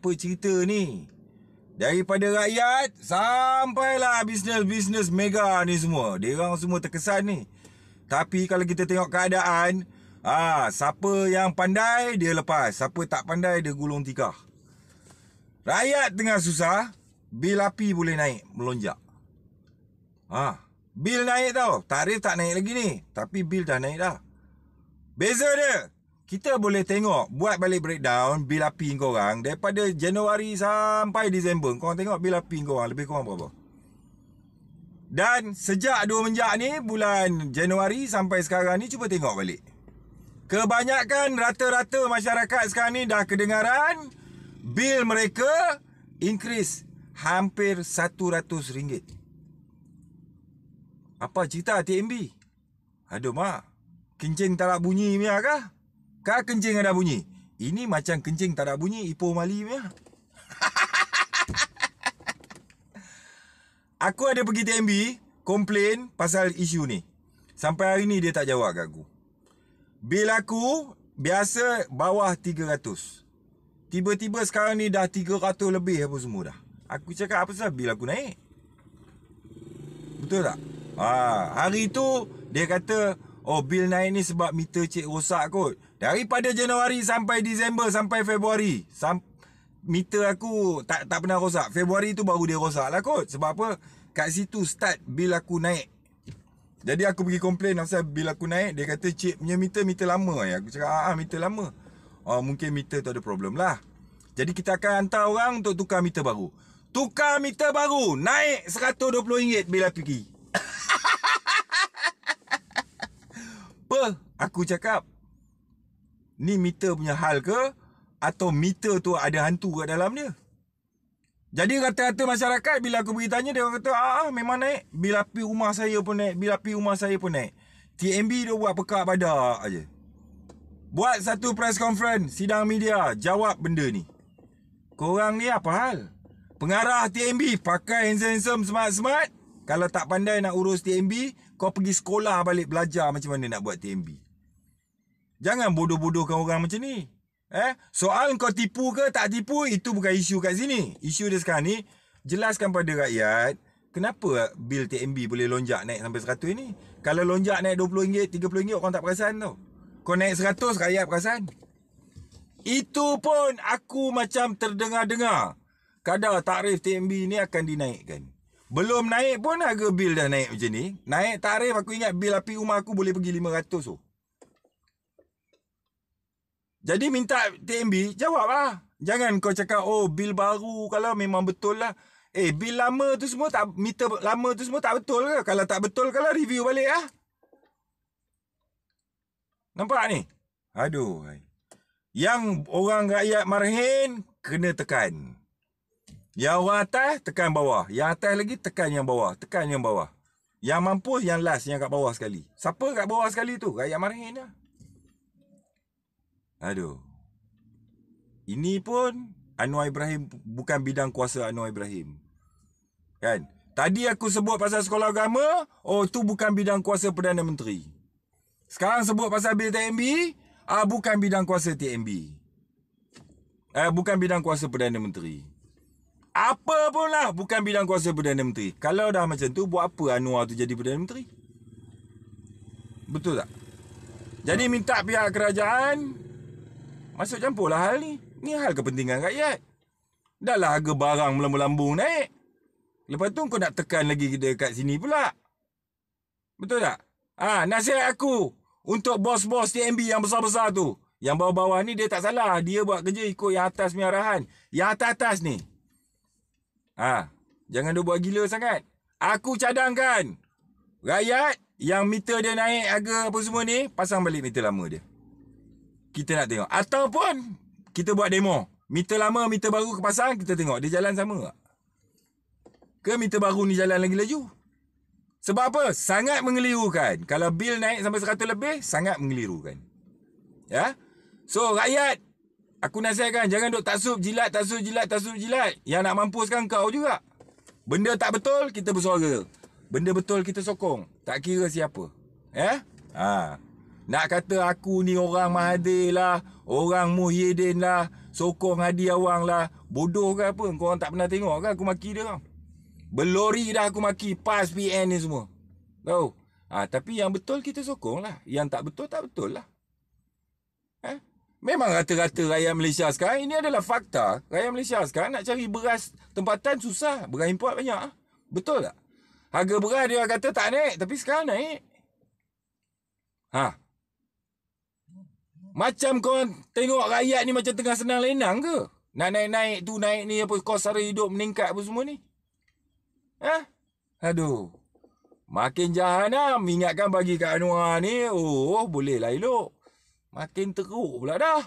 apa cerita ni Daripada rakyat Sampailah bisnes-bisnes mega ni semua dia Diorang semua terkesan ni Tapi kalau kita tengok keadaan ah, Siapa yang pandai dia lepas Siapa tak pandai dia gulung tikah Rakyat tengah susah Bil api boleh naik melonjak Ah, Bil naik tau Tarif tak naik lagi ni Tapi bil dah naik dah Beza dia kita boleh tengok buat balik breakdown bila api kau orang daripada Januari sampai Disember. Kau tengok bila api kau orang lebih kurang berapa? Dan sejak dua menjak ni bulan Januari sampai sekarang ni cuba tengok balik. Kebanyakan rata-rata masyarakat sekarang ni dah kedengaran bil mereka increase hampir RM100. Apa cerita TMB? Aduh mak, kencing tak nak bunyi ni kah? Kak kencing ada bunyi. Ini macam kencing tak ada bunyi Ipoh Mali punya. aku ada pergi TMB komplain pasal isu ni. Sampai hari ni dia tak jawab kat aku. Bil aku biasa bawah 300. Tiba-tiba sekarang ni dah 300 lebih apa semua dah. Aku cakap apa sebab bil aku naik? Betul tak? Ah hari tu dia kata, oh bil naik ni sebab meter cik rosak kot daripada Januari sampai Disember sampai Februari sam meter aku tak tak pernah rosak Februari tu baru dia rosak lah kot sebab apa kat situ start bil aku naik jadi aku pergi komplain pasal bil aku naik dia kata cik punya meter meter lama ya aku cakap ah, ah meter lama oh, mungkin meter tu ada problem lah jadi kita akan hantar orang untuk tukar meter baru tukar meter baru naik RM120 bila pergi Apa? Aku cakap ni meter punya hal ke atau meter tu ada hantu kat dalam dia. Jadi kata-kata masyarakat bila aku pergi dia kata ah, ah memang naik bila api rumah saya pun naik bila api rumah saya pun naik. TMB dia buat pekak badak aje. Buat satu press conference sidang media jawab benda ni. Korang ni apa hal? Pengarah TMB pakai handsome smart-smart kalau tak pandai nak urus TMB kau pergi sekolah balik belajar macam mana nak buat TMB. Jangan bodoh-bodohkan orang macam ni. Eh, soal kau tipu ke tak tipu itu bukan isu kat sini. Isu dia sekarang ni jelaskan pada rakyat kenapa bil TMB boleh lonjak naik sampai 100 ini? Kalau lonjak naik 20 ringgit, 30 ringgit orang tak perasan tau. Kau naik 100 rakyat perasan. Itu pun aku macam terdengar-dengar kadar tarif TMB ni akan dinaikkan. Belum naik pun harga bil dah naik macam ni. Naik tarif aku ingat bil api rumah aku boleh pergi 500 tu. So. Jadi minta TMB jawablah. Jangan kau cakap oh bil baru kalau memang betul lah. Eh bil lama tu semua tak meter lama tu semua tak betul ke? Kalau tak betul kalau review balik ah. Nampak ni? Aduh. Yang orang rakyat marhin kena tekan. Yang orang atas tekan bawah. Yang atas lagi tekan yang bawah. Tekan yang bawah. Yang mampu, yang last yang kat bawah sekali. Siapa kat bawah sekali tu? Rakyat marhin lah. Aduh. Ini pun Anwar Ibrahim bukan bidang kuasa Anwar Ibrahim. Kan? Tadi aku sebut pasal sekolah agama, oh tu bukan bidang kuasa Perdana Menteri. Sekarang sebut pasal bil TMB, ah bukan bidang kuasa TMB. Eh, bukan bidang kuasa Perdana Menteri. Apa pun lah bukan bidang kuasa Perdana Menteri. Kalau dah macam tu, buat apa Anwar tu jadi Perdana Menteri? Betul tak? Jadi minta pihak kerajaan Masuk campurlah hal ni. Ni hal kepentingan rakyat. Dah lah harga barang melambung-lambung naik. Lepas tu kau nak tekan lagi kita dekat sini pula. Betul tak? Ah, ha, nasihat aku untuk bos-bos TMB yang besar-besar tu. Yang bawah-bawah ni dia tak salah. Dia buat kerja ikut yang atas punya arahan. Yang atas-atas ni. Ah, ha, jangan dia buat gila sangat. Aku cadangkan rakyat yang meter dia naik harga apa semua ni, pasang balik meter lama dia kita nak tengok ataupun kita buat demo meter lama meter baru ke pasang kita tengok dia jalan sama tak ke meter baru ni jalan lagi laju sebab apa sangat mengelirukan kalau bil naik sampai 100 lebih sangat mengelirukan ya so rakyat aku nasihatkan jangan duk taksub jilat taksub jilat taksub jilat yang nak mampuskan kau juga benda tak betul kita bersuara benda betul kita sokong tak kira siapa ya ha nak kata aku ni orang Mahathir lah, orang Muhyiddin lah, sokong Hadi Awang lah. Bodoh ke apa? Korang tak pernah tengok kan aku maki dia orang. Belori dah aku maki PAS, PN ni semua. Tahu? Ha, tapi yang betul kita sokong lah. Yang tak betul, tak betul lah. Eh? Memang rata-rata rakyat Malaysia sekarang, ini adalah fakta. Rakyat Malaysia sekarang nak cari beras tempatan susah. Beras import banyak. Betul tak? Harga beras dia kata tak naik. Tapi sekarang naik. Ha. Macam kau tengok rakyat ni macam tengah senang lenang ke? Nak naik-naik tu naik ni apa kos sara hidup meningkat apa semua ni? Hah? Aduh. Makin jahanam ingatkan bagi kat Anwar ni, oh boleh lah elok. Makin teruk pula dah.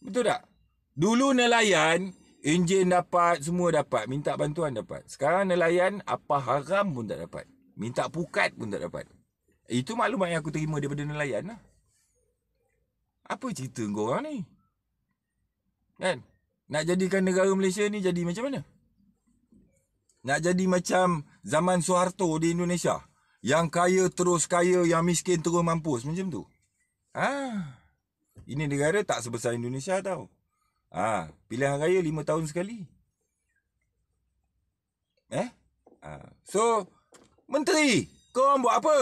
Betul tak? Dulu nelayan, enjin dapat, semua dapat. Minta bantuan dapat. Sekarang nelayan, apa haram pun tak dapat. Minta pukat pun tak dapat. Itu maklumat yang aku terima daripada nelayan lah apa cerita kau orang ni? Kan? Nak jadikan negara Malaysia ni jadi macam mana? Nak jadi macam zaman Soeharto di Indonesia. Yang kaya terus kaya, yang miskin terus mampus. Macam tu. Ha. Ini negara tak sebesar Indonesia tau. Ha. Pilihan raya lima tahun sekali. Eh? Ha. So, Menteri, kau orang buat apa?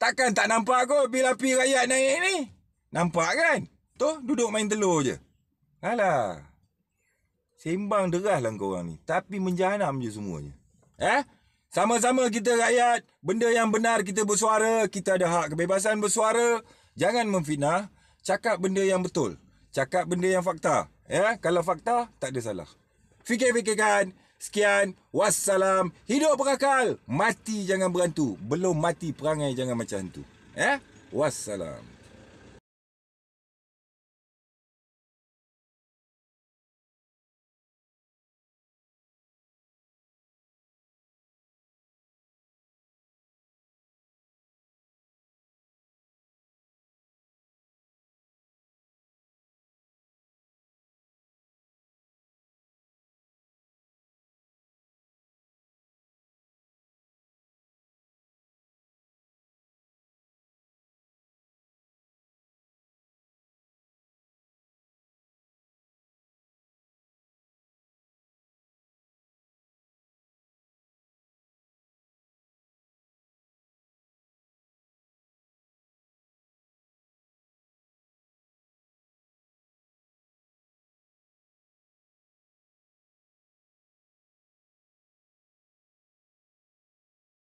Takkan tak nampak kau bila pi rakyat naik ni? Nampak kan? Tu duduk main telur je. Alah. Sembang deras lah korang ni. Tapi menjanam je semuanya. Eh? Sama-sama kita rakyat. Benda yang benar kita bersuara. Kita ada hak kebebasan bersuara. Jangan memfitnah. Cakap benda yang betul. Cakap benda yang fakta. Eh? Kalau fakta, tak ada salah. Fikir-fikirkan. Sekian. Wassalam. Hidup berakal. Mati jangan berantu. Belum mati perangai jangan macam tu. Eh? Wassalam.